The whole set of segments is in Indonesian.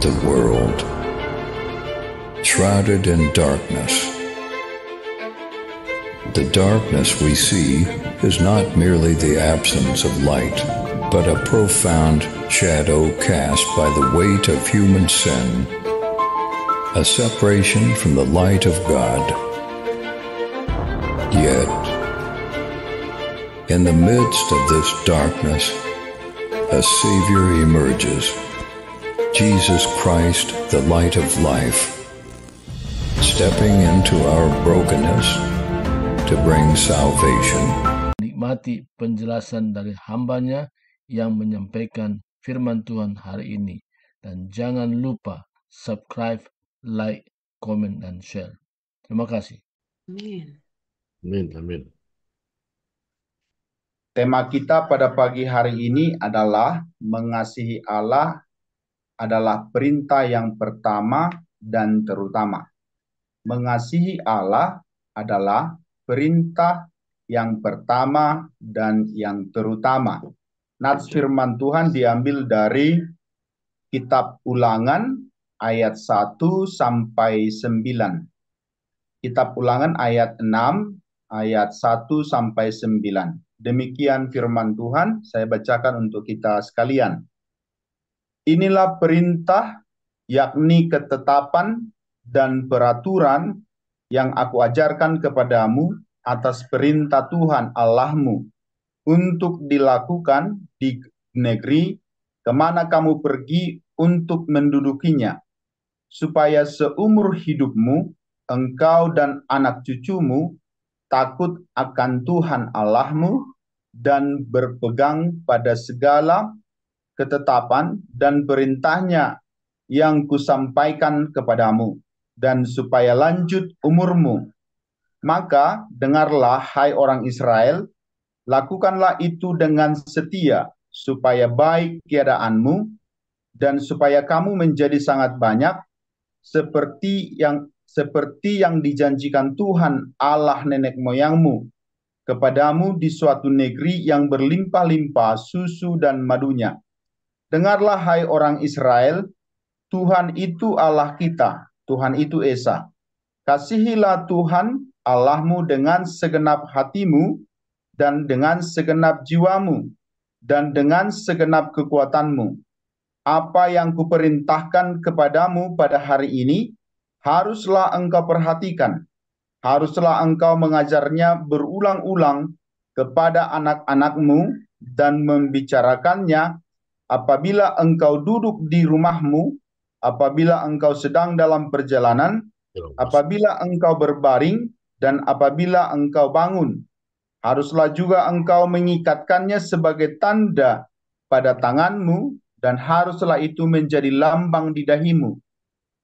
the world, shrouded in darkness. The darkness we see is not merely the absence of light, but a profound shadow cast by the weight of human sin, a separation from the light of God. Yet, in the midst of this darkness, a Savior emerges. Jesus Christ, the light of life, stepping into our brokenness to bring salvation. Nikmati penjelasan dari hambanya yang menyampaikan firman Tuhan hari ini. Dan jangan lupa subscribe, like, comment, dan share. Terima kasih. Amin. Amin, amin. Tema kita pada pagi hari ini adalah mengasihi Allah adalah perintah yang pertama dan terutama. Mengasihi Allah adalah perintah yang pertama dan yang terutama. Nats firman Tuhan diambil dari kitab Ulangan ayat 1 sampai 9. Kitab Ulangan ayat 6 ayat 1 sampai 9. Demikian firman Tuhan, saya bacakan untuk kita sekalian. Inilah perintah yakni ketetapan dan peraturan yang aku ajarkan kepadamu atas perintah Tuhan Allahmu untuk dilakukan di negeri kemana kamu pergi untuk mendudukinya, supaya seumur hidupmu engkau dan anak cucumu takut akan Tuhan Allahmu dan berpegang pada segala ketetapan dan perintahnya yang kusampaikan kepadamu, dan supaya lanjut umurmu. Maka dengarlah, hai orang Israel, lakukanlah itu dengan setia, supaya baik keadaanmu, dan supaya kamu menjadi sangat banyak, seperti yang seperti yang dijanjikan Tuhan Allah nenek moyangmu kepadamu di suatu negeri yang berlimpah-limpah susu dan madunya. Dengarlah hai orang Israel, Tuhan itu Allah kita, Tuhan itu Esa. Kasihilah Tuhan Allahmu dengan segenap hatimu dan dengan segenap jiwamu dan dengan segenap kekuatanmu. Apa yang kuperintahkan kepadamu pada hari ini, haruslah engkau perhatikan. Haruslah engkau mengajarnya berulang-ulang kepada anak-anakmu dan membicarakannya apabila engkau duduk di rumahmu, apabila engkau sedang dalam perjalanan, ya apabila engkau berbaring, dan apabila engkau bangun. Haruslah juga engkau mengikatkannya sebagai tanda pada tanganmu, dan haruslah itu menjadi lambang di dahimu.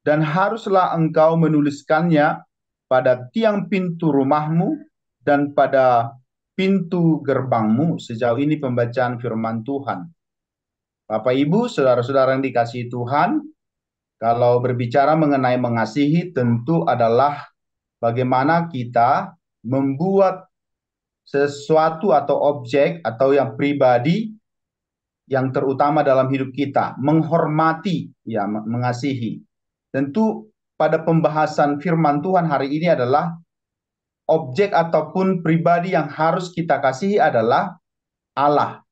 Dan haruslah engkau menuliskannya pada tiang pintu rumahmu dan pada pintu gerbangmu. Sejauh ini pembacaan firman Tuhan. Bapak Ibu, saudara-saudara yang dikasihi Tuhan, kalau berbicara mengenai mengasihi tentu adalah bagaimana kita membuat sesuatu atau objek atau yang pribadi yang terutama dalam hidup kita, menghormati, ya mengasihi. Tentu pada pembahasan firman Tuhan hari ini adalah objek ataupun pribadi yang harus kita kasihi adalah Allah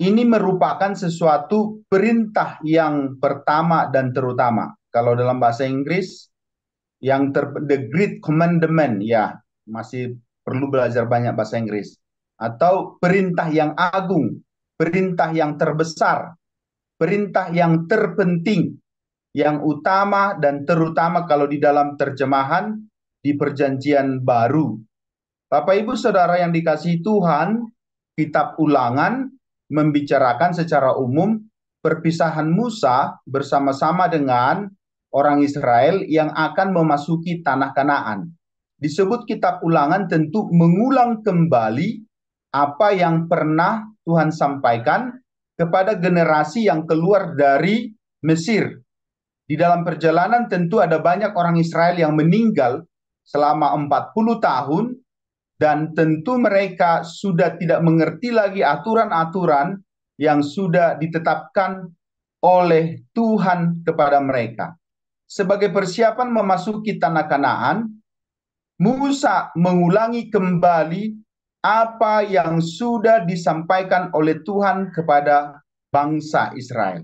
ini merupakan sesuatu perintah yang pertama dan terutama. Kalau dalam bahasa Inggris, yang ter, the great commandment, ya masih perlu belajar banyak bahasa Inggris. Atau perintah yang agung, perintah yang terbesar, perintah yang terpenting, yang utama dan terutama kalau di dalam terjemahan di perjanjian baru. Bapak Ibu Saudara yang dikasih Tuhan, kitab ulangan membicarakan secara umum perpisahan Musa bersama-sama dengan orang Israel yang akan memasuki tanah Kanaan. Disebut kitab ulangan tentu mengulang kembali apa yang pernah Tuhan sampaikan kepada generasi yang keluar dari Mesir. Di dalam perjalanan tentu ada banyak orang Israel yang meninggal selama 40 tahun dan tentu mereka sudah tidak mengerti lagi aturan-aturan yang sudah ditetapkan oleh Tuhan kepada mereka. Sebagai persiapan memasuki tanah Kanaan, Musa mengulangi kembali apa yang sudah disampaikan oleh Tuhan kepada bangsa Israel.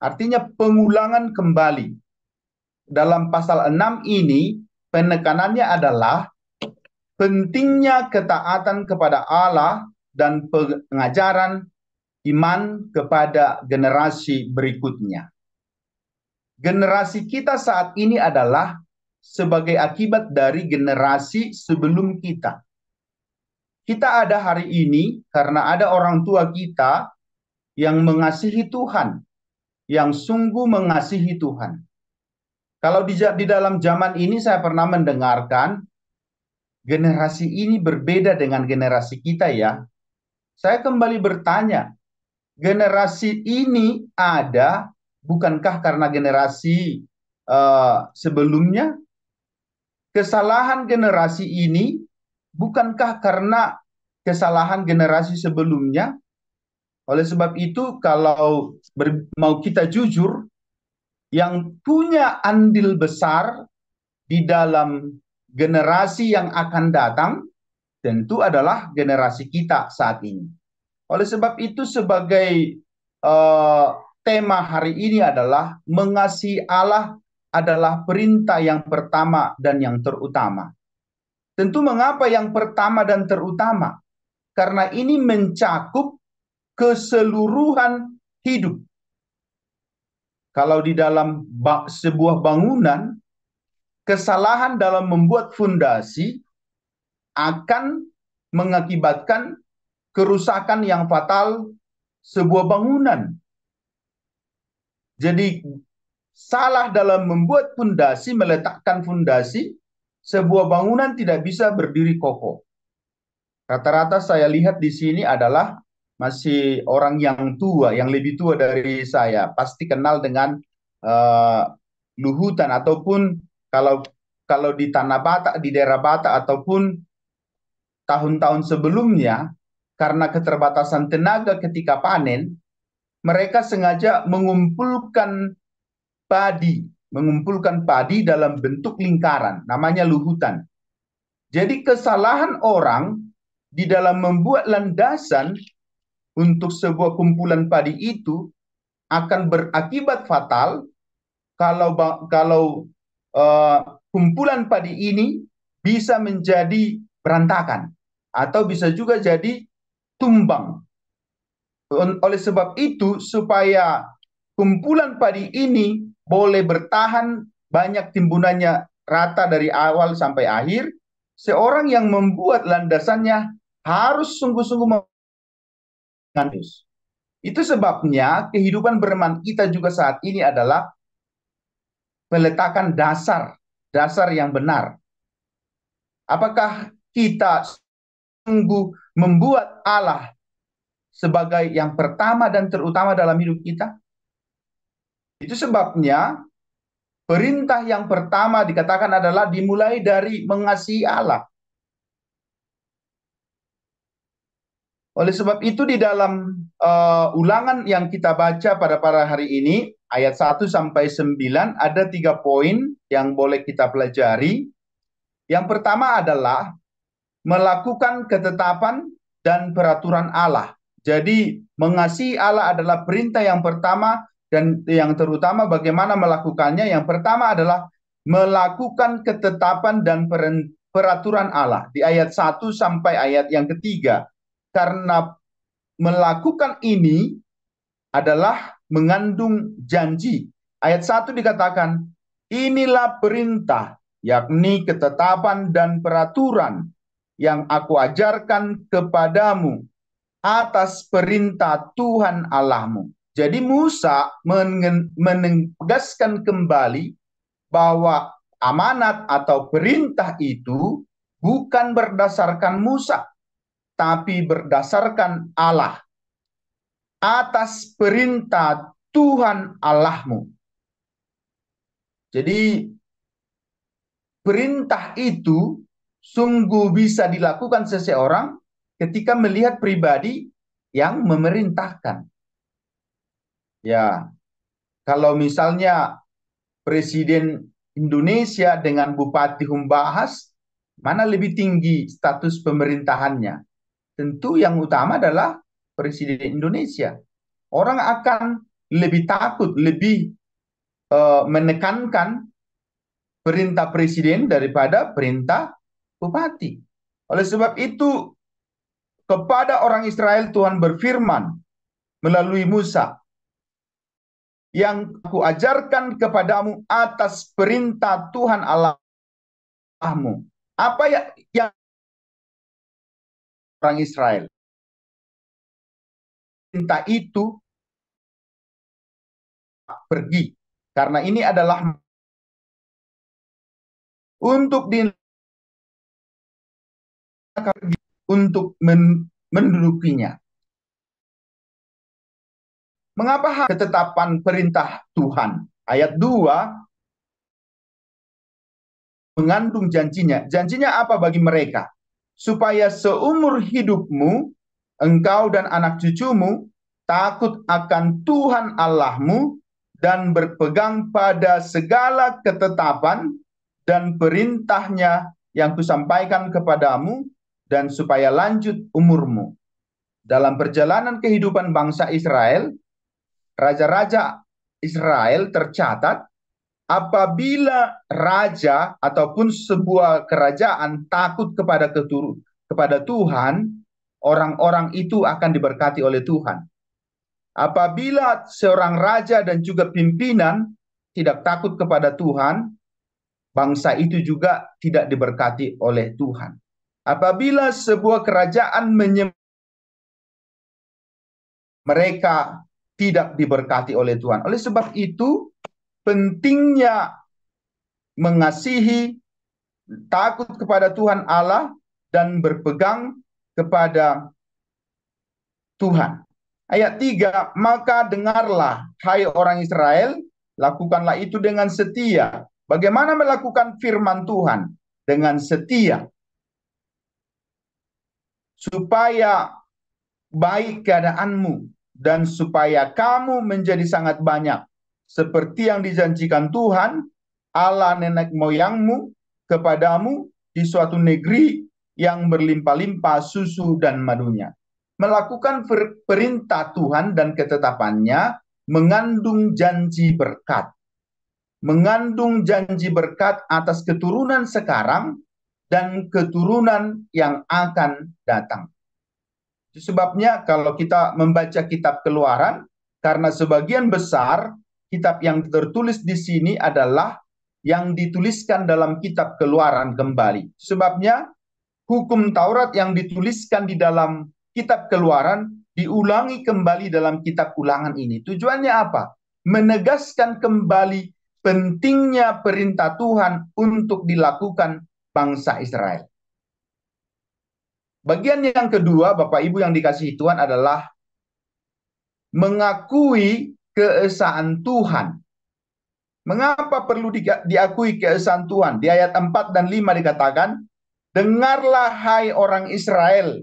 Artinya pengulangan kembali. Dalam pasal 6 ini penekanannya adalah pentingnya ketaatan kepada Allah dan pengajaran iman kepada generasi berikutnya. Generasi kita saat ini adalah sebagai akibat dari generasi sebelum kita. Kita ada hari ini karena ada orang tua kita yang mengasihi Tuhan, yang sungguh mengasihi Tuhan. Kalau di, di dalam zaman ini saya pernah mendengarkan generasi ini berbeda dengan generasi kita ya. Saya kembali bertanya, generasi ini ada bukankah karena generasi uh, sebelumnya? Kesalahan generasi ini bukankah karena kesalahan generasi sebelumnya? Oleh sebab itu, kalau ber, mau kita jujur, yang punya andil besar di dalam generasi yang akan datang tentu adalah generasi kita saat ini. Oleh sebab itu sebagai uh, tema hari ini adalah mengasihi Allah adalah perintah yang pertama dan yang terutama. Tentu mengapa yang pertama dan terutama? Karena ini mencakup keseluruhan hidup. Kalau di dalam sebuah bangunan kesalahan dalam membuat fundasi akan mengakibatkan kerusakan yang fatal sebuah bangunan. Jadi salah dalam membuat fundasi, meletakkan fundasi, sebuah bangunan tidak bisa berdiri kokoh. Rata-rata saya lihat di sini adalah masih orang yang tua, yang lebih tua dari saya, pasti kenal dengan uh, luhutan ataupun kalau kalau di tanah Batak di daerah Batak ataupun tahun-tahun sebelumnya karena keterbatasan tenaga ketika panen mereka sengaja mengumpulkan padi mengumpulkan padi dalam bentuk lingkaran namanya luhutan jadi kesalahan orang di dalam membuat landasan untuk sebuah kumpulan padi itu akan berakibat fatal kalau kalau uh, kumpulan padi ini bisa menjadi berantakan atau bisa juga jadi tumbang. Oleh sebab itu, supaya kumpulan padi ini boleh bertahan banyak timbunannya rata dari awal sampai akhir, seorang yang membuat landasannya harus sungguh-sungguh mengandus. Itu sebabnya kehidupan berman kita juga saat ini adalah meletakkan dasar dasar yang benar. Apakah kita sungguh membuat Allah sebagai yang pertama dan terutama dalam hidup kita? Itu sebabnya perintah yang pertama dikatakan adalah dimulai dari mengasihi Allah. Oleh sebab itu di dalam uh, ulangan yang kita baca pada para hari ini ayat 1 sampai 9 ada tiga poin yang boleh kita pelajari. Yang pertama adalah melakukan ketetapan dan peraturan Allah. Jadi mengasihi Allah adalah perintah yang pertama dan yang terutama bagaimana melakukannya. Yang pertama adalah melakukan ketetapan dan peraturan Allah di ayat 1 sampai ayat yang ketiga. Karena melakukan ini adalah mengandung janji. Ayat 1 dikatakan, inilah perintah, yakni ketetapan dan peraturan yang aku ajarkan kepadamu atas perintah Tuhan Allahmu. Jadi Musa menegaskan kembali bahwa amanat atau perintah itu bukan berdasarkan Musa, tapi berdasarkan Allah atas perintah Tuhan Allahmu. Jadi perintah itu sungguh bisa dilakukan seseorang ketika melihat pribadi yang memerintahkan. Ya, kalau misalnya Presiden Indonesia dengan Bupati Humbahas, mana lebih tinggi status pemerintahannya? Tentu yang utama adalah Presiden Indonesia. Orang akan lebih takut, lebih uh, menekankan perintah presiden daripada perintah bupati. Oleh sebab itu, kepada orang Israel Tuhan berfirman melalui Musa, yang aku ajarkan kepadamu atas perintah Tuhan Allahmu. Apa yang, yang orang Israel? cinta itu pergi karena ini adalah untuk di untuk men, mendudukinya. Mengapa ketetapan perintah Tuhan? Ayat 2 mengandung janjinya. Janjinya apa bagi mereka? Supaya seumur hidupmu engkau dan anak cucumu takut akan Tuhan Allahmu dan berpegang pada segala ketetapan dan perintahnya yang kusampaikan kepadamu dan supaya lanjut umurmu. Dalam perjalanan kehidupan bangsa Israel, raja-raja Israel tercatat apabila raja ataupun sebuah kerajaan takut kepada keturu, kepada Tuhan orang-orang itu akan diberkati oleh Tuhan. Apabila seorang raja dan juga pimpinan tidak takut kepada Tuhan, bangsa itu juga tidak diberkati oleh Tuhan. Apabila sebuah kerajaan menyembah mereka tidak diberkati oleh Tuhan. Oleh sebab itu, pentingnya mengasihi, takut kepada Tuhan Allah, dan berpegang kepada Tuhan. Ayat 3, maka dengarlah hai orang Israel, lakukanlah itu dengan setia. Bagaimana melakukan firman Tuhan? Dengan setia. Supaya baik keadaanmu dan supaya kamu menjadi sangat banyak. Seperti yang dijanjikan Tuhan, Allah nenek moyangmu kepadamu di suatu negeri yang berlimpah-limpah susu dan madunya. Melakukan perintah Tuhan dan ketetapannya mengandung janji berkat. Mengandung janji berkat atas keturunan sekarang dan keturunan yang akan datang. Sebabnya kalau kita membaca kitab keluaran, karena sebagian besar kitab yang tertulis di sini adalah yang dituliskan dalam kitab keluaran kembali. Sebabnya hukum Taurat yang dituliskan di dalam kitab keluaran diulangi kembali dalam kitab ulangan ini. Tujuannya apa? Menegaskan kembali pentingnya perintah Tuhan untuk dilakukan bangsa Israel. Bagian yang kedua, Bapak Ibu yang dikasihi Tuhan adalah mengakui keesaan Tuhan. Mengapa perlu diakui keesaan Tuhan? Di ayat 4 dan 5 dikatakan, Dengarlah hai orang Israel,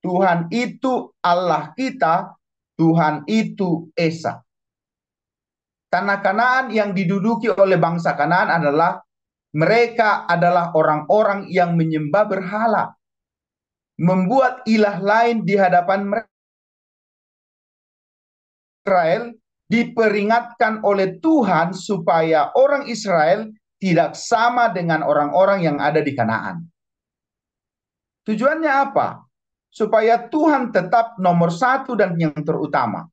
Tuhan itu Allah kita, Tuhan itu Esa. Tanah Kanaan yang diduduki oleh bangsa Kanaan adalah mereka adalah orang-orang yang menyembah berhala, membuat ilah lain di hadapan mereka. Israel diperingatkan oleh Tuhan supaya orang Israel tidak sama dengan orang-orang yang ada di Kanaan. Tujuannya apa? Supaya Tuhan tetap nomor satu dan yang terutama.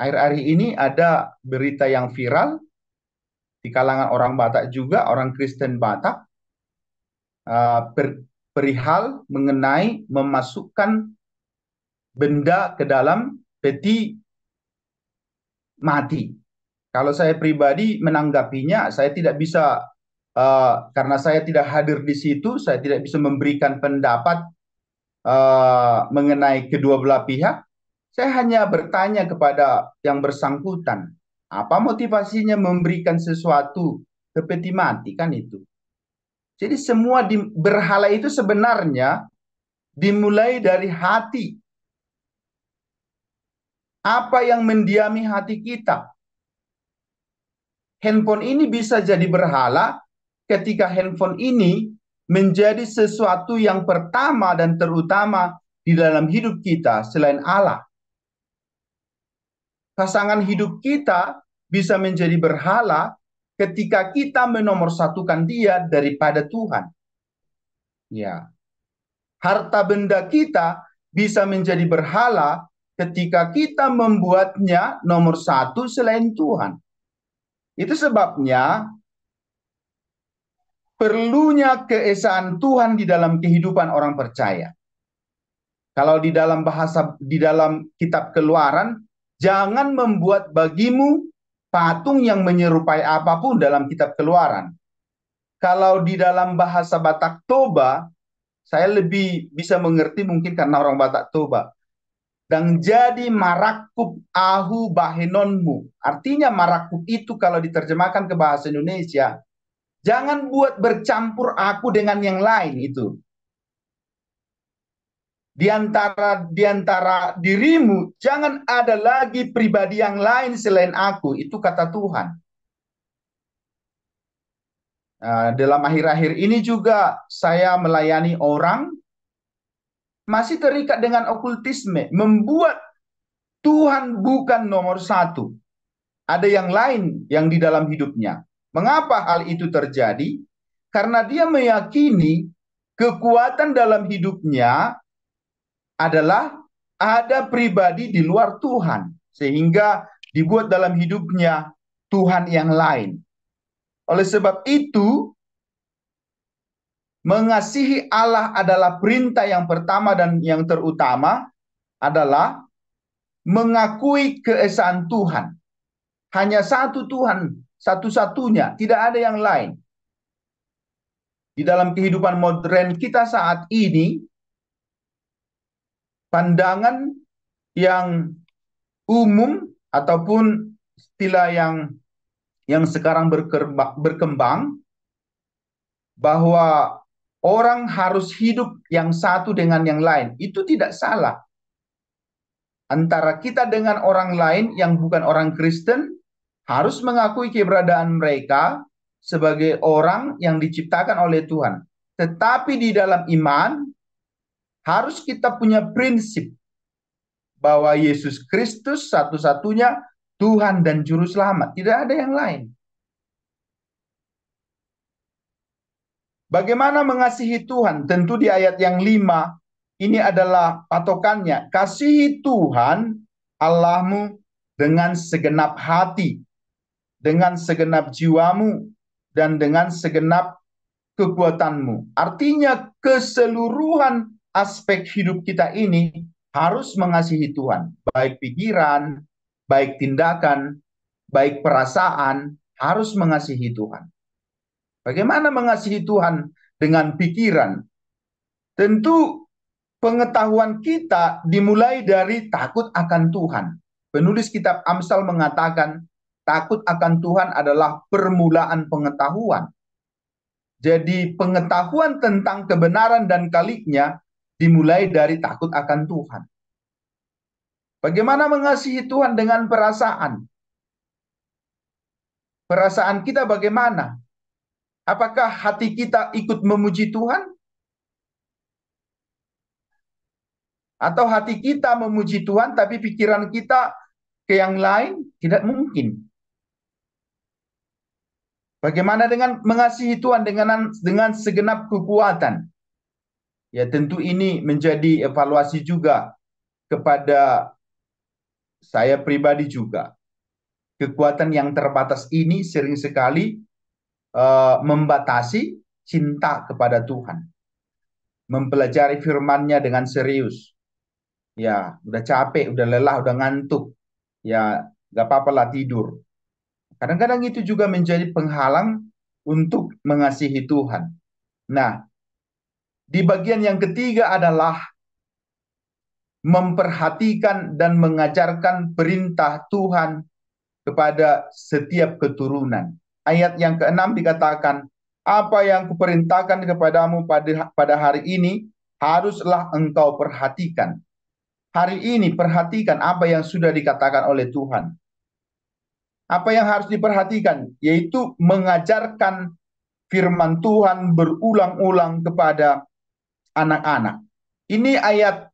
Akhir-akhir ini ada berita yang viral di kalangan orang Batak juga, orang Kristen Batak, uh, perihal mengenai memasukkan benda ke dalam peti mati. Kalau saya pribadi menanggapinya, saya tidak bisa uh, karena saya tidak hadir di situ, saya tidak bisa memberikan pendapat uh, mengenai kedua belah pihak. Saya hanya bertanya kepada yang bersangkutan, apa motivasinya memberikan sesuatu ke peti mati kan itu. Jadi semua di, berhala itu sebenarnya dimulai dari hati. Apa yang mendiami hati kita? handphone ini bisa jadi berhala ketika handphone ini menjadi sesuatu yang pertama dan terutama di dalam hidup kita selain Allah. Pasangan hidup kita bisa menjadi berhala ketika kita menomorsatukan dia daripada Tuhan. Ya. Harta benda kita bisa menjadi berhala ketika kita membuatnya nomor satu selain Tuhan. Itu sebabnya perlunya keesaan Tuhan di dalam kehidupan orang percaya. Kalau di dalam bahasa di dalam kitab Keluaran, jangan membuat bagimu patung yang menyerupai apapun dalam kitab Keluaran. Kalau di dalam bahasa Batak Toba, saya lebih bisa mengerti mungkin karena orang Batak Toba. Dan jadi marakub ahu bahenonmu. Artinya marakub itu kalau diterjemahkan ke bahasa Indonesia, Jangan buat bercampur aku dengan yang lain itu. Di antara, di antara dirimu, jangan ada lagi pribadi yang lain selain aku. Itu kata Tuhan. Nah, dalam akhir-akhir ini juga saya melayani orang masih terikat dengan okultisme, membuat Tuhan bukan nomor satu. Ada yang lain yang di dalam hidupnya. Mengapa hal itu terjadi? Karena dia meyakini kekuatan dalam hidupnya adalah ada pribadi di luar Tuhan, sehingga dibuat dalam hidupnya Tuhan yang lain. Oleh sebab itu, mengasihi Allah adalah perintah yang pertama dan yang terutama adalah mengakui keesaan Tuhan. Hanya satu Tuhan satu-satunya, tidak ada yang lain. Di dalam kehidupan modern kita saat ini, pandangan yang umum ataupun istilah yang yang sekarang berkembang, bahwa orang harus hidup yang satu dengan yang lain itu tidak salah antara kita dengan orang lain yang bukan orang Kristen harus mengakui keberadaan mereka sebagai orang yang diciptakan oleh Tuhan. Tetapi di dalam iman harus kita punya prinsip bahwa Yesus Kristus satu-satunya Tuhan dan juru selamat, tidak ada yang lain. Bagaimana mengasihi Tuhan? Tentu di ayat yang lima ini adalah patokannya. Kasihi Tuhan Allahmu dengan segenap hati, dengan segenap jiwamu dan dengan segenap kekuatanmu. Artinya keseluruhan aspek hidup kita ini harus mengasihi Tuhan, baik pikiran, baik tindakan, baik perasaan harus mengasihi Tuhan. Bagaimana mengasihi Tuhan dengan pikiran? Tentu pengetahuan kita dimulai dari takut akan Tuhan. Penulis kitab Amsal mengatakan, Takut akan Tuhan adalah permulaan pengetahuan. Jadi pengetahuan tentang kebenaran dan kaliknya dimulai dari takut akan Tuhan. Bagaimana mengasihi Tuhan dengan perasaan? Perasaan kita bagaimana? Apakah hati kita ikut memuji Tuhan? Atau hati kita memuji Tuhan tapi pikiran kita ke yang lain? Tidak mungkin. Bagaimana dengan mengasihi Tuhan dengan dengan segenap kekuatan? Ya, tentu ini menjadi evaluasi juga kepada saya pribadi juga. Kekuatan yang terbatas ini sering sekali uh, membatasi cinta kepada Tuhan. Mempelajari firman-Nya dengan serius. Ya, udah capek, udah lelah, udah ngantuk. Ya, gak apa-apa lah tidur Kadang-kadang itu juga menjadi penghalang untuk mengasihi Tuhan. Nah, di bagian yang ketiga adalah memperhatikan dan mengajarkan perintah Tuhan kepada setiap keturunan. Ayat yang keenam dikatakan, apa yang kuperintahkan kepadamu pada pada hari ini haruslah engkau perhatikan. Hari ini perhatikan apa yang sudah dikatakan oleh Tuhan apa yang harus diperhatikan yaitu mengajarkan firman Tuhan berulang-ulang kepada anak-anak. Ini ayat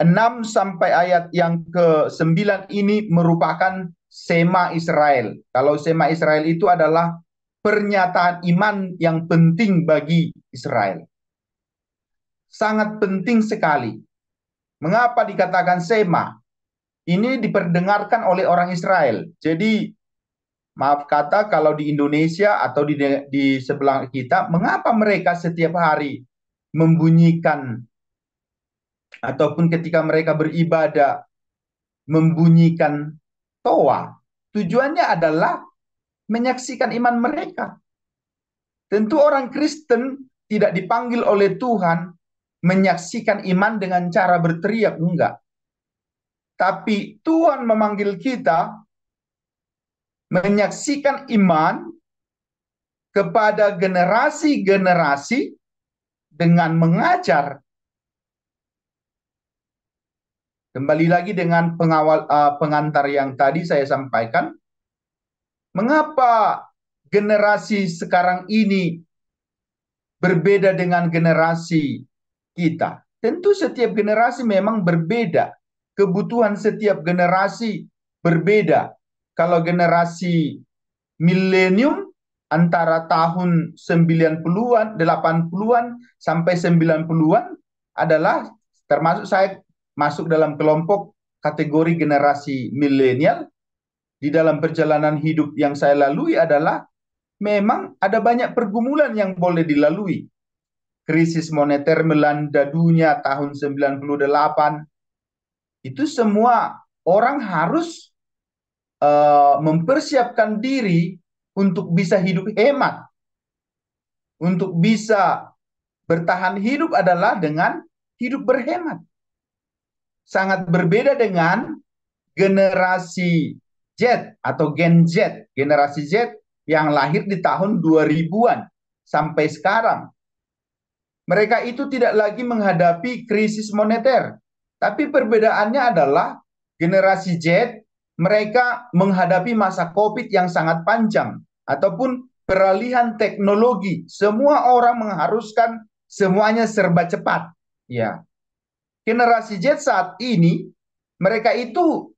6 sampai ayat yang ke-9 ini merupakan sema Israel. Kalau sema Israel itu adalah pernyataan iman yang penting bagi Israel. Sangat penting sekali. Mengapa dikatakan sema? ini diperdengarkan oleh orang Israel. Jadi maaf kata kalau di Indonesia atau di di sebelah kita, mengapa mereka setiap hari membunyikan ataupun ketika mereka beribadah membunyikan toa? Tujuannya adalah menyaksikan iman mereka. Tentu orang Kristen tidak dipanggil oleh Tuhan menyaksikan iman dengan cara berteriak, enggak tapi Tuhan memanggil kita menyaksikan iman kepada generasi-generasi dengan mengajar Kembali lagi dengan pengawal uh, pengantar yang tadi saya sampaikan, mengapa generasi sekarang ini berbeda dengan generasi kita? Tentu setiap generasi memang berbeda kebutuhan setiap generasi berbeda. Kalau generasi milenium antara tahun 90-an, 80-an sampai 90-an adalah termasuk saya masuk dalam kelompok kategori generasi milenial di dalam perjalanan hidup yang saya lalui adalah memang ada banyak pergumulan yang boleh dilalui. Krisis moneter melanda dunia tahun 98, itu semua orang harus uh, mempersiapkan diri untuk bisa hidup hemat. Untuk bisa bertahan hidup adalah dengan hidup berhemat. Sangat berbeda dengan generasi Z atau Gen Z, generasi Z yang lahir di tahun 2000-an sampai sekarang. Mereka itu tidak lagi menghadapi krisis moneter. Tapi perbedaannya adalah generasi Z mereka menghadapi masa Covid yang sangat panjang ataupun peralihan teknologi. Semua orang mengharuskan semuanya serba cepat, ya. Generasi Z saat ini mereka itu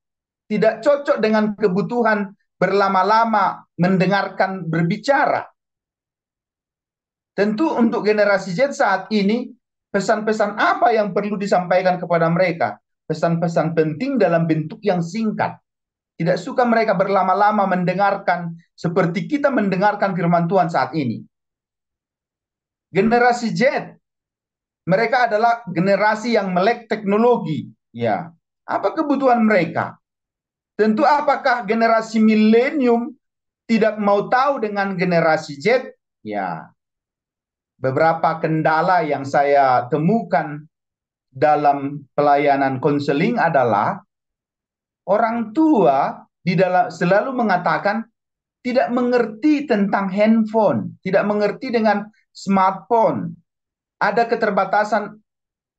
tidak cocok dengan kebutuhan berlama-lama mendengarkan berbicara. Tentu untuk generasi Z saat ini Pesan-pesan apa yang perlu disampaikan kepada mereka? Pesan-pesan penting dalam bentuk yang singkat. Tidak suka mereka berlama-lama mendengarkan seperti kita mendengarkan firman Tuhan saat ini. Generasi Z, mereka adalah generasi yang melek teknologi. Ya, apa kebutuhan mereka? Tentu apakah generasi milenium tidak mau tahu dengan generasi Z? Ya, beberapa kendala yang saya temukan dalam pelayanan konseling adalah orang tua di dalam selalu mengatakan tidak mengerti tentang handphone, tidak mengerti dengan smartphone. Ada keterbatasan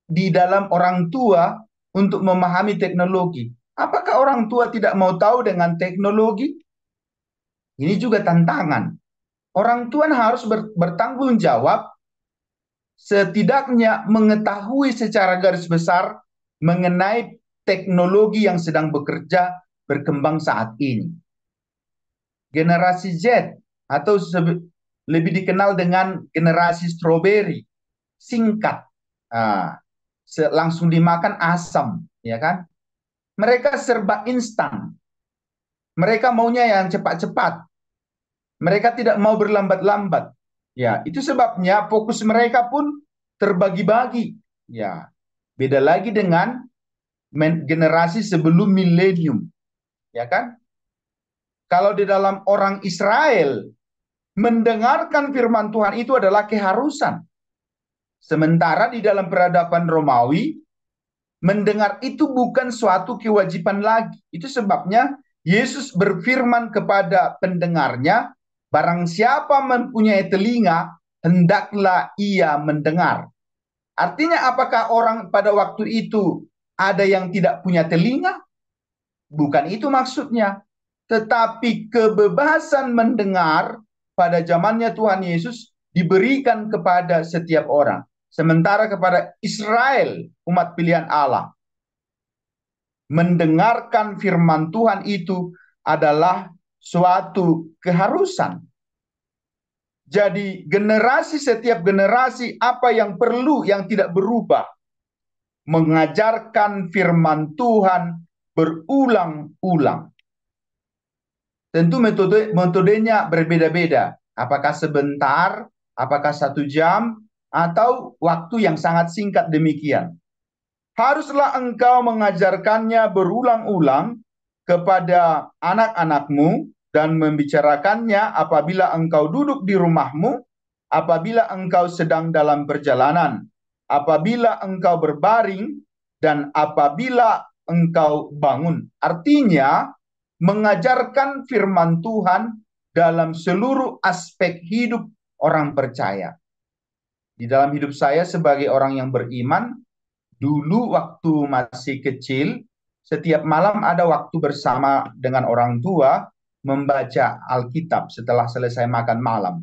di dalam orang tua untuk memahami teknologi. Apakah orang tua tidak mau tahu dengan teknologi? Ini juga tantangan orang tua harus bertanggung jawab setidaknya mengetahui secara garis besar mengenai teknologi yang sedang bekerja berkembang saat ini. Generasi Z atau lebih dikenal dengan generasi stroberi singkat uh, langsung dimakan asam ya kan mereka serba instan mereka maunya yang cepat-cepat mereka tidak mau berlambat-lambat. Ya, itu sebabnya fokus mereka pun terbagi-bagi. Ya, beda lagi dengan generasi sebelum milenium. Ya kan? Kalau di dalam orang Israel mendengarkan firman Tuhan itu adalah keharusan. Sementara di dalam peradaban Romawi mendengar itu bukan suatu kewajiban lagi. Itu sebabnya Yesus berfirman kepada pendengarnya Barang siapa mempunyai telinga, hendaklah ia mendengar. Artinya apakah orang pada waktu itu ada yang tidak punya telinga? Bukan itu maksudnya. Tetapi kebebasan mendengar pada zamannya Tuhan Yesus diberikan kepada setiap orang. Sementara kepada Israel, umat pilihan Allah. Mendengarkan firman Tuhan itu adalah suatu keharusan. Jadi generasi setiap generasi apa yang perlu yang tidak berubah mengajarkan firman Tuhan berulang-ulang. Tentu metode metodenya berbeda-beda. Apakah sebentar, apakah satu jam, atau waktu yang sangat singkat demikian. Haruslah engkau mengajarkannya berulang-ulang kepada anak-anakmu dan membicarakannya apabila engkau duduk di rumahmu, apabila engkau sedang dalam perjalanan, apabila engkau berbaring, dan apabila engkau bangun. Artinya, mengajarkan firman Tuhan dalam seluruh aspek hidup orang percaya. Di dalam hidup saya sebagai orang yang beriman, dulu waktu masih kecil, setiap malam ada waktu bersama dengan orang tua, membaca Alkitab setelah selesai makan malam.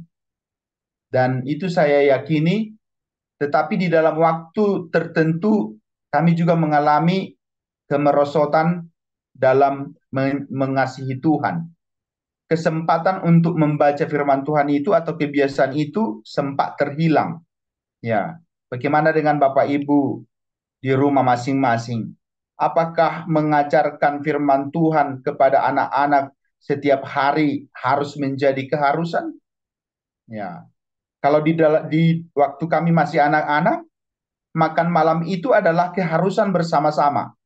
Dan itu saya yakini, tetapi di dalam waktu tertentu kami juga mengalami kemerosotan dalam mengasihi Tuhan. Kesempatan untuk membaca firman Tuhan itu atau kebiasaan itu sempat terhilang. Ya, bagaimana dengan Bapak Ibu di rumah masing-masing? Apakah mengajarkan firman Tuhan kepada anak-anak setiap hari harus menjadi keharusan? Ya. Kalau di di waktu kami masih anak-anak, makan malam itu adalah keharusan bersama-sama.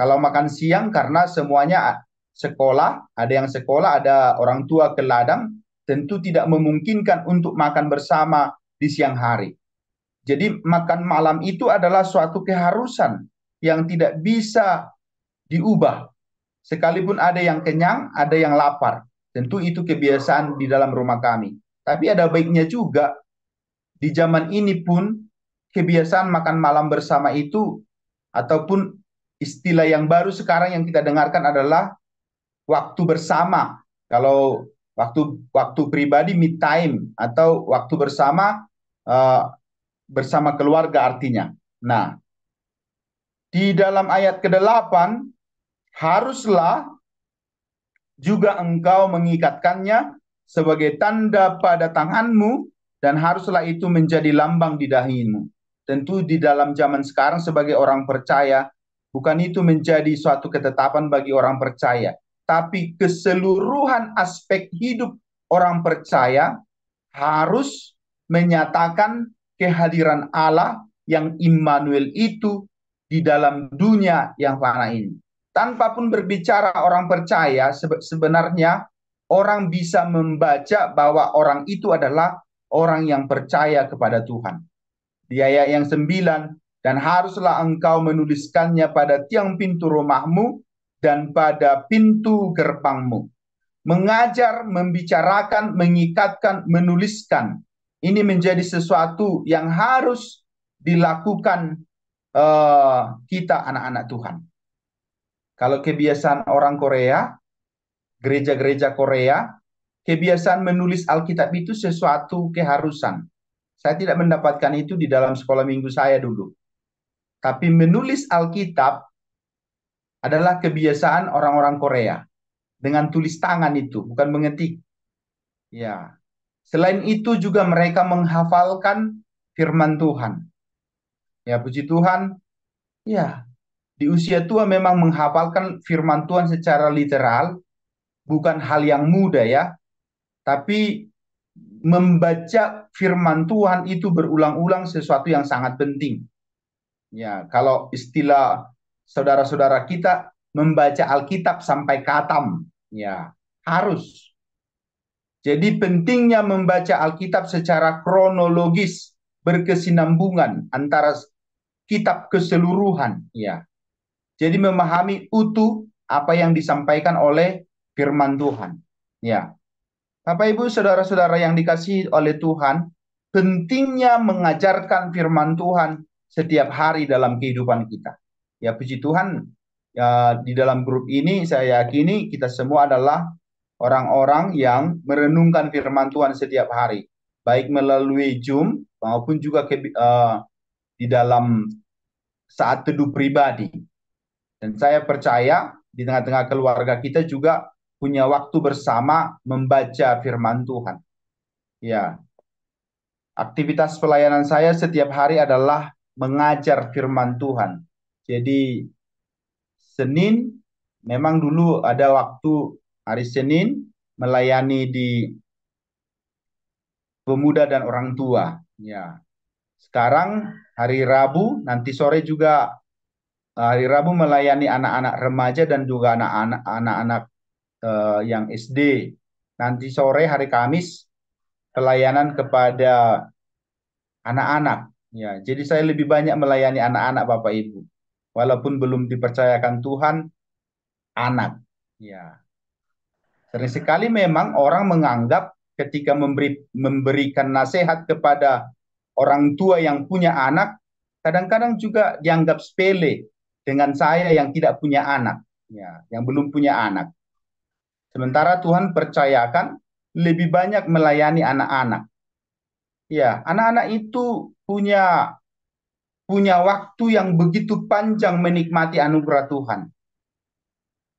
Kalau makan siang karena semuanya sekolah, ada yang sekolah, ada orang tua ke ladang, tentu tidak memungkinkan untuk makan bersama di siang hari. Jadi makan malam itu adalah suatu keharusan yang tidak bisa diubah Sekalipun ada yang kenyang, ada yang lapar. Tentu itu kebiasaan di dalam rumah kami. Tapi ada baiknya juga di zaman ini pun kebiasaan makan malam bersama itu ataupun istilah yang baru sekarang yang kita dengarkan adalah waktu bersama. Kalau waktu waktu pribadi me time atau waktu bersama uh, bersama keluarga artinya. Nah, di dalam ayat ke-8 haruslah juga engkau mengikatkannya sebagai tanda pada tanganmu dan haruslah itu menjadi lambang di dahimu. Tentu di dalam zaman sekarang sebagai orang percaya, bukan itu menjadi suatu ketetapan bagi orang percaya. Tapi keseluruhan aspek hidup orang percaya harus menyatakan kehadiran Allah yang Immanuel itu di dalam dunia yang fana ini tanpa pun berbicara orang percaya sebenarnya orang bisa membaca bahwa orang itu adalah orang yang percaya kepada Tuhan. Di ayat yang sembilan, dan haruslah engkau menuliskannya pada tiang pintu rumahmu dan pada pintu gerbangmu. Mengajar, membicarakan, mengikatkan, menuliskan. Ini menjadi sesuatu yang harus dilakukan uh, kita anak-anak Tuhan. Kalau kebiasaan orang Korea, gereja-gereja Korea, kebiasaan menulis Alkitab itu sesuatu keharusan. Saya tidak mendapatkan itu di dalam sekolah minggu saya dulu. Tapi menulis Alkitab adalah kebiasaan orang-orang Korea dengan tulis tangan itu, bukan mengetik. Ya. Selain itu juga mereka menghafalkan firman Tuhan. Ya, puji Tuhan. Ya, di usia tua memang menghafalkan firman Tuhan secara literal bukan hal yang mudah ya. Tapi membaca firman Tuhan itu berulang-ulang sesuatu yang sangat penting. Ya, kalau istilah saudara-saudara kita membaca Alkitab sampai katam, ya, harus. Jadi pentingnya membaca Alkitab secara kronologis, berkesinambungan antara kitab keseluruhan, ya. Jadi memahami utuh apa yang disampaikan oleh firman Tuhan. Ya. Bapak Ibu, saudara-saudara yang dikasihi oleh Tuhan, pentingnya mengajarkan firman Tuhan setiap hari dalam kehidupan kita. Ya, puji Tuhan, ya, di dalam grup ini saya yakini kita semua adalah orang-orang yang merenungkan firman Tuhan setiap hari, baik melalui Zoom maupun juga ke, uh, di dalam saat teduh pribadi dan saya percaya di tengah-tengah keluarga kita juga punya waktu bersama membaca firman Tuhan. Ya. Aktivitas pelayanan saya setiap hari adalah mengajar firman Tuhan. Jadi Senin memang dulu ada waktu hari Senin melayani di pemuda dan orang tua. Ya. Sekarang hari Rabu nanti sore juga hari Rabu melayani anak-anak remaja dan juga anak-anak anak eh, yang SD. Nanti sore hari Kamis pelayanan kepada anak-anak. Ya, jadi saya lebih banyak melayani anak-anak Bapak Ibu. Walaupun belum dipercayakan Tuhan anak. Ya. Sering sekali memang orang menganggap ketika memberi memberikan nasihat kepada orang tua yang punya anak kadang-kadang juga dianggap sepele dengan saya yang tidak punya anak, ya, yang belum punya anak. Sementara Tuhan percayakan lebih banyak melayani anak-anak. Ya, anak-anak itu punya punya waktu yang begitu panjang menikmati anugerah Tuhan.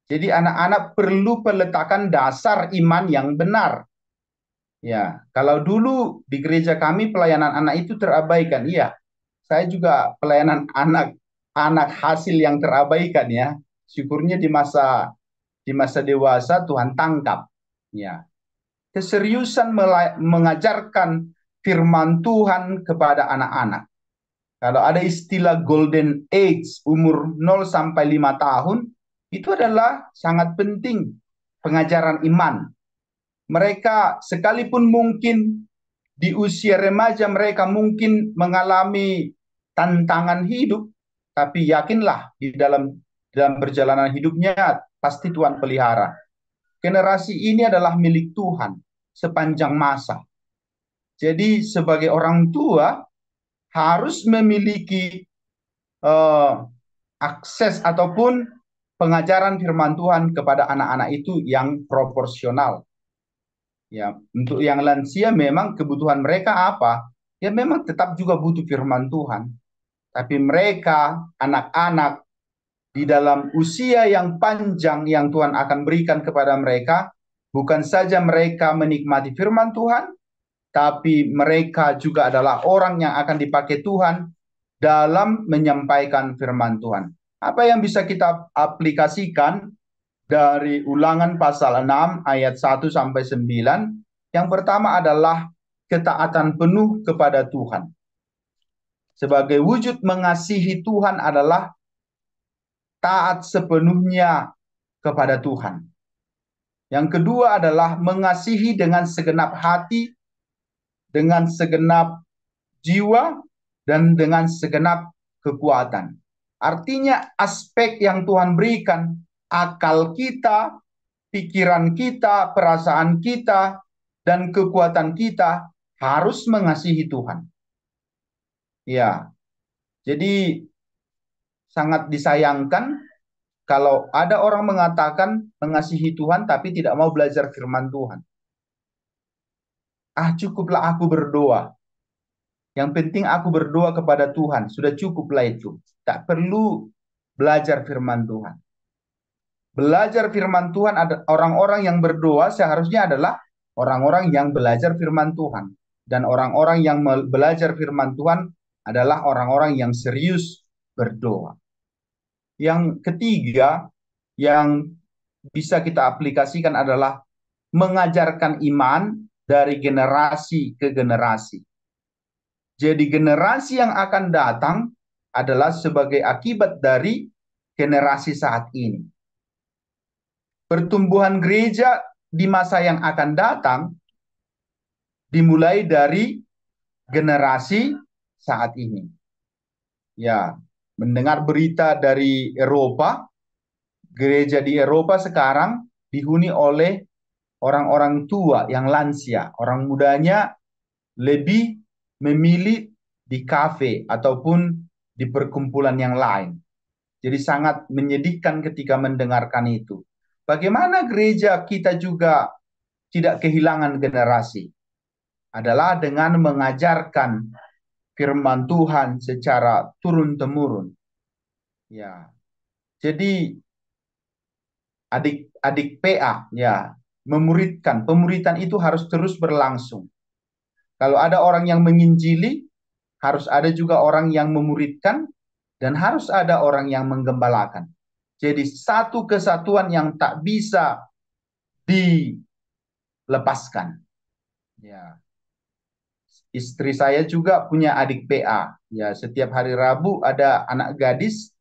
Jadi anak-anak perlu peletakan dasar iman yang benar. Ya, kalau dulu di gereja kami pelayanan anak itu terabaikan, iya. Saya juga pelayanan anak anak hasil yang terabaikan ya syukurnya di masa di masa dewasa Tuhan tangkap ya keseriusan mengajarkan firman Tuhan kepada anak-anak kalau ada istilah golden age umur 0 sampai 5 tahun itu adalah sangat penting pengajaran iman mereka sekalipun mungkin di usia remaja mereka mungkin mengalami tantangan hidup tapi yakinlah di dalam dalam perjalanan hidupnya pasti Tuhan pelihara. Generasi ini adalah milik Tuhan sepanjang masa. Jadi sebagai orang tua harus memiliki uh, akses ataupun pengajaran firman Tuhan kepada anak-anak itu yang proporsional. Ya, untuk yang lansia memang kebutuhan mereka apa? Ya memang tetap juga butuh firman Tuhan tapi mereka, anak-anak, di dalam usia yang panjang yang Tuhan akan berikan kepada mereka, bukan saja mereka menikmati firman Tuhan, tapi mereka juga adalah orang yang akan dipakai Tuhan dalam menyampaikan firman Tuhan. Apa yang bisa kita aplikasikan dari ulangan pasal 6 ayat 1 sampai 9? Yang pertama adalah ketaatan penuh kepada Tuhan sebagai wujud mengasihi Tuhan adalah taat sepenuhnya kepada Tuhan. Yang kedua adalah mengasihi dengan segenap hati, dengan segenap jiwa, dan dengan segenap kekuatan. Artinya aspek yang Tuhan berikan, akal kita, pikiran kita, perasaan kita, dan kekuatan kita harus mengasihi Tuhan. Ya, jadi sangat disayangkan kalau ada orang mengatakan mengasihi Tuhan tapi tidak mau belajar firman Tuhan. Ah, cukuplah aku berdoa. Yang penting aku berdoa kepada Tuhan. Sudah cukuplah itu. Tak perlu belajar firman Tuhan. Belajar firman Tuhan ada orang-orang yang berdoa seharusnya adalah orang-orang yang belajar firman Tuhan dan orang-orang yang belajar firman Tuhan adalah orang-orang yang serius berdoa. Yang ketiga yang bisa kita aplikasikan adalah mengajarkan iman dari generasi ke generasi. Jadi generasi yang akan datang adalah sebagai akibat dari generasi saat ini. Pertumbuhan gereja di masa yang akan datang dimulai dari generasi saat ini. Ya, mendengar berita dari Eropa, gereja di Eropa sekarang dihuni oleh orang-orang tua yang lansia. Orang mudanya lebih memilih di kafe ataupun di perkumpulan yang lain. Jadi sangat menyedihkan ketika mendengarkan itu. Bagaimana gereja kita juga tidak kehilangan generasi? Adalah dengan mengajarkan firman Tuhan secara turun-temurun. Ya. Jadi adik-adik PA ya, memuridkan, pemuritan itu harus terus berlangsung. Kalau ada orang yang menginjili, harus ada juga orang yang memuridkan dan harus ada orang yang menggembalakan. Jadi satu kesatuan yang tak bisa dilepaskan. Ya. Istri saya juga punya adik PA. Ya, setiap hari Rabu ada anak gadis.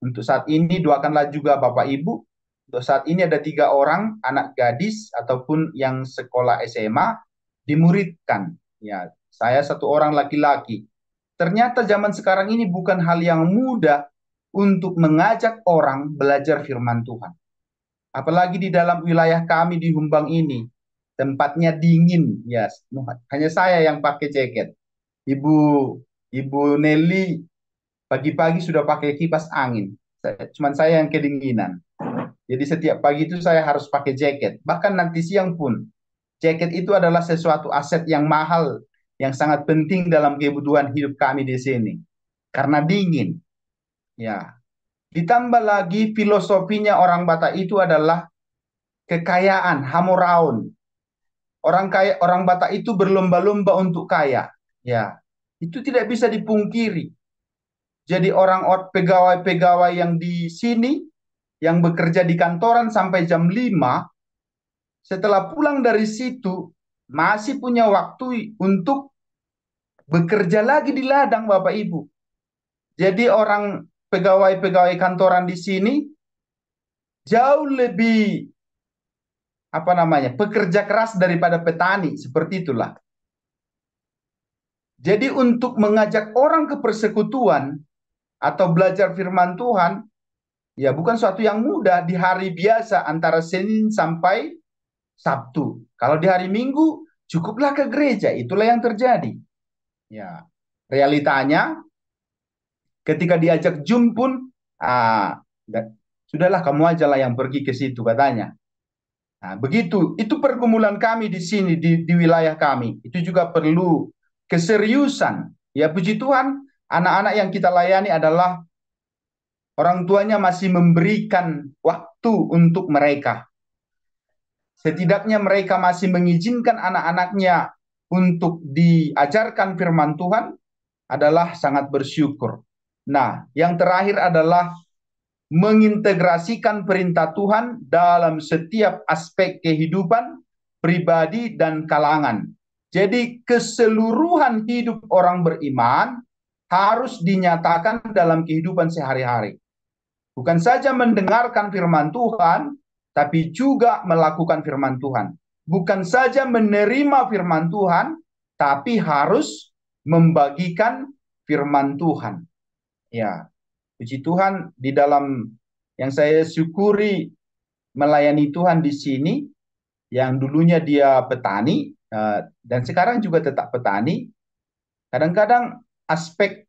Untuk saat ini doakanlah juga Bapak Ibu. Untuk saat ini ada tiga orang anak gadis ataupun yang sekolah SMA dimuridkan. Ya, saya satu orang laki-laki. Ternyata zaman sekarang ini bukan hal yang mudah untuk mengajak orang belajar firman Tuhan. Apalagi di dalam wilayah kami di Humbang ini, tempatnya dingin ya yes. hanya saya yang pakai jaket ibu ibu Nelly pagi-pagi sudah pakai kipas angin cuman saya yang kedinginan jadi setiap pagi itu saya harus pakai jaket bahkan nanti siang pun jaket itu adalah sesuatu aset yang mahal yang sangat penting dalam kebutuhan hidup kami di sini karena dingin ya ditambah lagi filosofinya orang Batak itu adalah kekayaan hamuraun Orang kaya, orang Batak itu berlomba-lomba untuk kaya. Ya, itu tidak bisa dipungkiri. Jadi orang pegawai-pegawai yang di sini yang bekerja di kantoran sampai jam 5 setelah pulang dari situ masih punya waktu untuk bekerja lagi di ladang Bapak Ibu. Jadi orang pegawai-pegawai kantoran di sini jauh lebih apa namanya pekerja keras daripada petani seperti itulah. Jadi untuk mengajak orang ke persekutuan atau belajar firman Tuhan ya bukan suatu yang mudah di hari biasa antara Senin sampai Sabtu. Kalau di hari Minggu cukuplah ke gereja, itulah yang terjadi. Ya, realitanya ketika diajak jum pun ah, sudahlah kamu ajalah yang pergi ke situ katanya. Nah, begitu. Itu pergumulan kami di sini, di, di wilayah kami. Itu juga perlu keseriusan. Ya, puji Tuhan, anak-anak yang kita layani adalah orang tuanya masih memberikan waktu untuk mereka. Setidaknya mereka masih mengizinkan anak-anaknya untuk diajarkan firman Tuhan adalah sangat bersyukur. Nah, yang terakhir adalah mengintegrasikan perintah Tuhan dalam setiap aspek kehidupan pribadi dan kalangan. Jadi keseluruhan hidup orang beriman harus dinyatakan dalam kehidupan sehari-hari. Bukan saja mendengarkan firman Tuhan, tapi juga melakukan firman Tuhan. Bukan saja menerima firman Tuhan, tapi harus membagikan firman Tuhan. Ya, Puji Tuhan di dalam yang saya syukuri melayani Tuhan di sini yang dulunya dia petani eh, dan sekarang juga tetap petani. Kadang-kadang aspek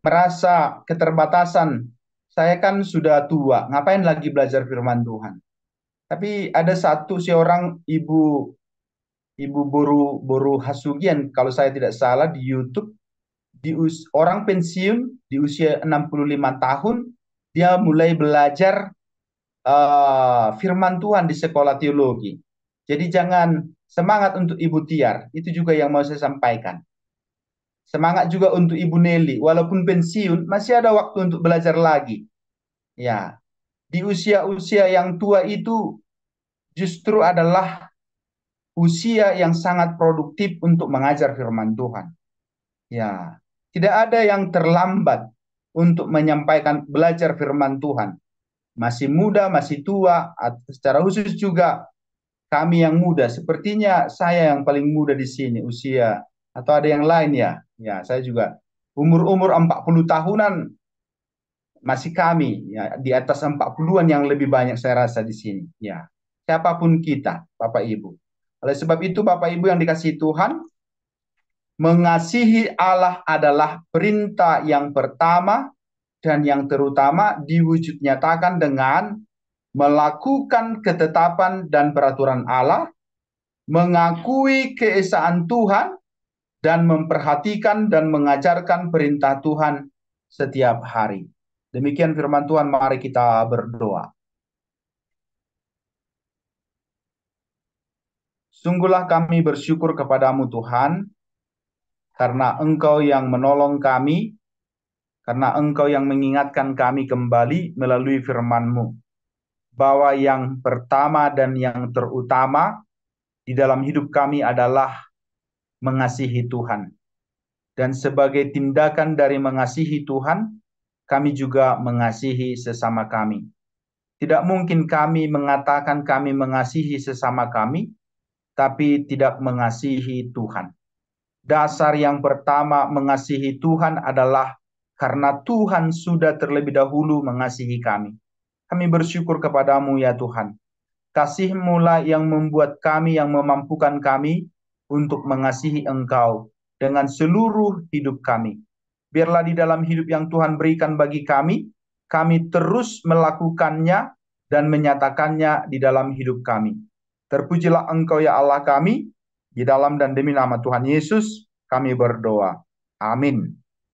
merasa keterbatasan saya kan sudah tua, ngapain lagi belajar firman Tuhan? Tapi ada satu orang ibu ibu Boru Boru Hasugian kalau saya tidak salah di YouTube di us orang pensiun di usia 65 tahun dia mulai belajar uh, firman Tuhan di sekolah teologi. Jadi jangan semangat untuk Ibu Tiar, itu juga yang mau saya sampaikan. Semangat juga untuk Ibu Neli walaupun pensiun masih ada waktu untuk belajar lagi. Ya. Di usia-usia yang tua itu justru adalah usia yang sangat produktif untuk mengajar firman Tuhan. Ya, tidak ada yang terlambat untuk menyampaikan belajar firman Tuhan. Masih muda, masih tua, secara khusus juga kami yang muda. Sepertinya saya yang paling muda di sini usia atau ada yang lain ya. Ya, saya juga umur-umur 40 tahunan masih kami ya di atas 40-an yang lebih banyak saya rasa di sini ya. Siapapun kita, Bapak Ibu. Oleh sebab itu Bapak Ibu yang dikasih Tuhan, Mengasihi Allah adalah perintah yang pertama dan yang terutama diwujud nyatakan dengan melakukan ketetapan dan peraturan Allah, mengakui keesaan Tuhan, dan memperhatikan dan mengajarkan perintah Tuhan setiap hari. Demikian firman Tuhan, mari kita berdoa. Sungguhlah kami bersyukur kepadamu Tuhan, karena Engkau yang menolong kami, karena Engkau yang mengingatkan kami kembali melalui firman-Mu, bahwa yang pertama dan yang terutama di dalam hidup kami adalah mengasihi Tuhan. Dan sebagai tindakan dari mengasihi Tuhan, kami juga mengasihi sesama kami. Tidak mungkin kami mengatakan kami mengasihi sesama kami, tapi tidak mengasihi Tuhan. Dasar yang pertama mengasihi Tuhan adalah karena Tuhan sudah terlebih dahulu mengasihi kami. Kami bersyukur kepadamu ya Tuhan. mula yang membuat kami, yang memampukan kami untuk mengasihi Engkau dengan seluruh hidup kami. Biarlah di dalam hidup yang Tuhan berikan bagi kami, kami terus melakukannya dan menyatakannya di dalam hidup kami. Terpujilah Engkau ya Allah kami, di dalam dan demi nama Tuhan Yesus kami berdoa. Amin.